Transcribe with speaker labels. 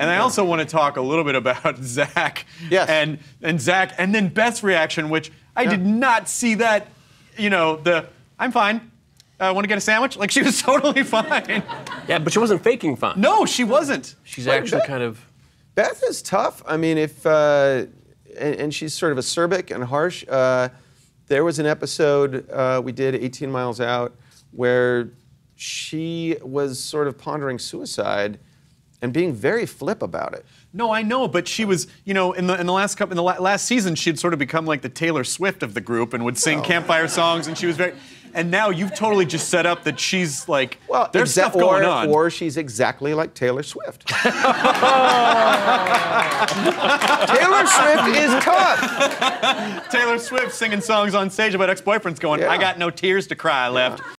Speaker 1: And I also want to talk a little bit about Zach. Yes. And and Zach, and then Beth's reaction, which I yeah. did not see that. You know, the I'm fine. I uh, want to get a sandwich? Like she was totally fine. Yeah, but she wasn't faking fine. No, she wasn't. She's Wait, actually Beth, kind of.
Speaker 2: Beth is tough. I mean, if uh, and, and, she's sort of acerbic and harsh. Uh, there was an episode uh, we did 18 miles out where she was sort of pondering suicide and being very flip about it.
Speaker 1: No, I know, but she was, you know, in the in the last couple, in the la last season, she'd sort of become like the Taylor Swift of the group and would sing campfire songs, and she was very. And now you've totally just set up that she's like, well, there's stuff going or, on, or
Speaker 3: she's exactly like Taylor Swift. Taylor
Speaker 1: Swift is tough. Taylor Swift singing songs on stage about ex-boyfriends, going, yeah. "I got no tears to cry yeah. left."